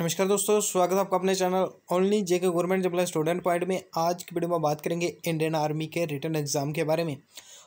नमस्कार दोस्तों स्वागत है आपका अपने चैनल ओनली जे के गवर्नमेंट जब स्टूडेंट पॉइंट में आज की वीडियो में बात करेंगे इंडियन आर्मी के रिटर्न एग्जाम के बारे में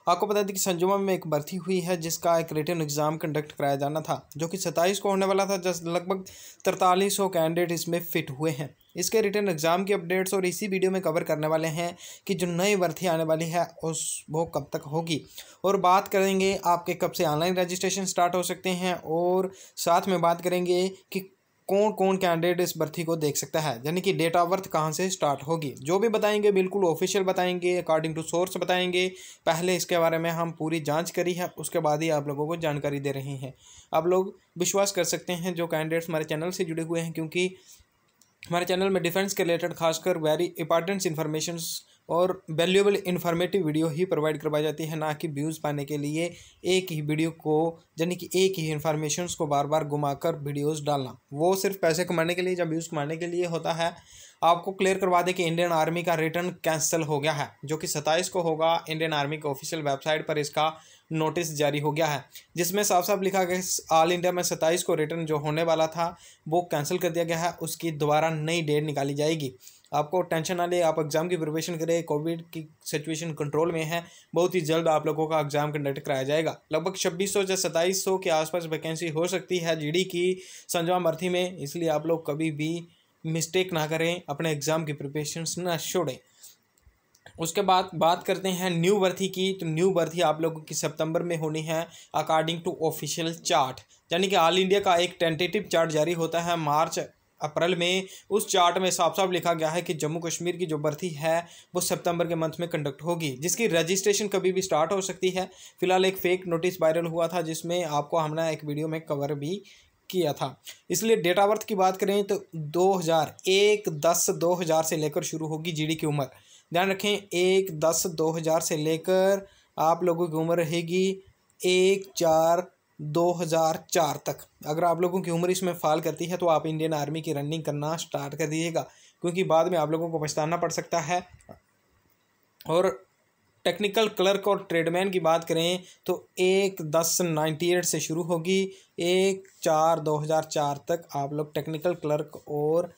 आपको बता दें कि संजुमा में एक भर्ती हुई है जिसका एक रिटर्न एग्जाम कंडक्ट कराया जाना था जो कि सत्ताईस को होने वाला था जस लगभग तरतालीस सौ कैंडिडेट इसमें फिट हुए हैं इसके रिटर्न एग्जाम की अपडेट्स और इसी वीडियो में कवर करने वाले हैं कि जो नई भर्ती आने वाली है उस वो कब तक होगी और बात करेंगे आपके कब से ऑनलाइन रजिस्ट्रेशन स्टार्ट हो सकते हैं और साथ में बात करेंगे कि कौन कौन कैंडिडेट इस भर्ती को देख सकता है यानी कि डेट ऑफ बर्थ कहाँ से स्टार्ट होगी जो भी बताएंगे बिल्कुल ऑफिशियल बताएंगे अकॉर्डिंग टू सोर्स बताएंगे पहले इसके बारे में हम पूरी जांच करी है उसके बाद ही आप लोगों को जानकारी दे रहे हैं आप लोग विश्वास कर सकते हैं जो कैंडिडेट्स हमारे चैनल से जुड़े हुए हैं क्योंकि हमारे चैनल में डिफेंस के रिलेटेड खासकर वेरी इंपॉर्टेंट इन्फॉर्मेशन और वैल्यूएबल इन्फॉर्मेटिव वीडियो ही प्रोवाइड करवाई जाती है ना कि व्यूज़ पाने के लिए एक ही वीडियो को यानी कि एक ही इन्फॉर्मेशन को बार बार घुमाकर वीडियोज़ डालना वो सिर्फ पैसे कमाने के लिए या व्यूज़ कमाने के लिए होता है आपको क्लियर करवा दें कि इंडियन आर्मी का रिटर्न कैंसिल हो गया है जो कि सत्ताईस को होगा इंडियन आर्मी के ऑफिशियल वेबसाइट पर इसका नोटिस जारी हो गया है जिसमें साफ साफ लिखा गया ऑल इंडिया में सत्ताईस को रिटर्न जो होने वाला था वो कैंसिल कर दिया गया है उसकी दोबारा नई डेट निकाली जाएगी आपको टेंशन ना ले आप एग्ज़ाम की प्रिपरेशन करें कोविड की सिचुएशन कंट्रोल में है बहुत ही जल्द आप लोगों का एग्ज़ाम कंडक्ट कराया जाएगा लगभग छब्बीस सौ या सताईस सौ के आसपास वैकेंसी हो सकती है जीडी की संजवा मर्थी में इसलिए आप लोग कभी भी मिस्टेक ना करें अपने एग्ज़ाम की प्रिपरेशन ना छोड़ें उसके बाद बात करते हैं न्यू भर्ती की तो न्यू भर्ती आप लोगों की सितंबर में होनी है अकॉर्डिंग टू ऑफिशियल चार्ट यानी कि ऑल इंडिया का एक टेंटेटिव चार्ट जारी होता है मार्च अप्रैल में उस चार्ट में साफ साफ लिखा गया है कि जम्मू कश्मीर की जो भर्ती है वो सितंबर के मंथ में कंडक्ट होगी जिसकी रजिस्ट्रेशन कभी भी स्टार्ट हो सकती है फिलहाल एक फेक नोटिस वायरल हुआ था जिसमें आपको हमने एक वीडियो में कवर भी किया था इसलिए डेट ऑफ बर्थ की बात करें तो हजार एक दस हज़ार से लेकर शुरू होगी डी की उम्र ध्यान रखें एक दस हज़ार से लेकर आप लोगों की उम्र रहेगी एक चार 2004 तक अगर आप लोगों की उम्र इसमें फाल करती है तो आप इंडियन आर्मी की रनिंग करना स्टार्ट कर दीजिएगा क्योंकि बाद में आप लोगों को पछताना पड़ सकता है और टेक्निकल क्लर्क और ट्रेडमैन की बात करें तो एक दस नाइन्टी एट से शुरू होगी एक चार दो हज़ार चार तक आप लोग टेक्निकल क्लर्क और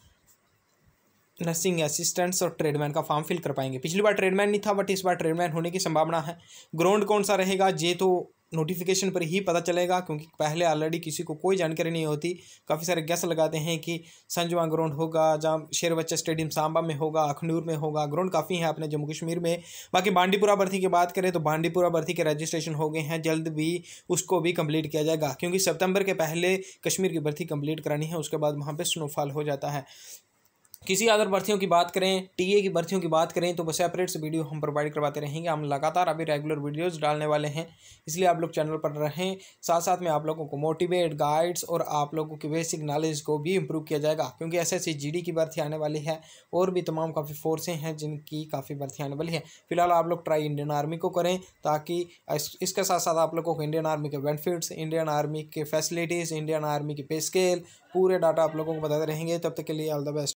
नर्सिंग असिस्टेंट्स और ट्रेडमैन का फॉर्म फिल कर पाएंगे पिछली बार ट्रेडमैन नहीं था बट इस बार ट्रेडमैन होने की संभावना है ग्राउंड कौन सा रहेगा जे तो नोटिफिकेशन पर ही पता चलेगा क्योंकि पहले ऑलरेडी किसी को कोई जानकारी नहीं होती काफ़ी सारे गैस लगाते हैं कि संजवा ग्राउंड होगा जहाँ शेर बच्चा स्टेडियम सांबा में होगा अखनूर में होगा ग्राउंड काफ़ी है अपने जम्मू कश्मीर में बाकी बांडीपुरा भर्ती की बात करें तो बांडीपुरा भर्ती के रजिस्ट्रेशन हो गए हैं जल्द भी उसको भी कंप्लीट किया जाएगा क्योंकि सितंबर के पहले कश्मीर की भर्ती कंप्लीट करानी है उसके बाद वहाँ पर स्नोफॉल हो जाता है किसी अदर भर्तियों की बात करें टीए की भर्तियों की बात करें तो सेपरेट से वीडियो हम प्रोवाइड करवाते रहेंगे हम लगातार अभी रेगुलर वीडियोस डालने वाले हैं इसलिए आप लोग चैनल पर रहें साथ साथ में आप लोगों को मोटिवेट गाइड्स और आप लोगों की बेसिक नॉलेज को भी इम्प्रूव किया जाएगा क्योंकि ऐसे ऐसी जी की भर्ती आने वाली है और भी तमाम काफ़ी फोर्सें हैं जिनकी काफ़ी भर्ती आने वाली है फिलहाल आप लोग ट्राई इंडियन आर्मी को करें ताकि इसके साथ साथ आप लोगों को इंडियन आर्मी के बेनिफिट्स इंडियन आर्मी के फैसिलिटीज़ इंडियन आर्मी की पे स्केल पूरे डाटा आप लोगों को बताते रहेंगे तब तक के लिए ऑल द बेस्ट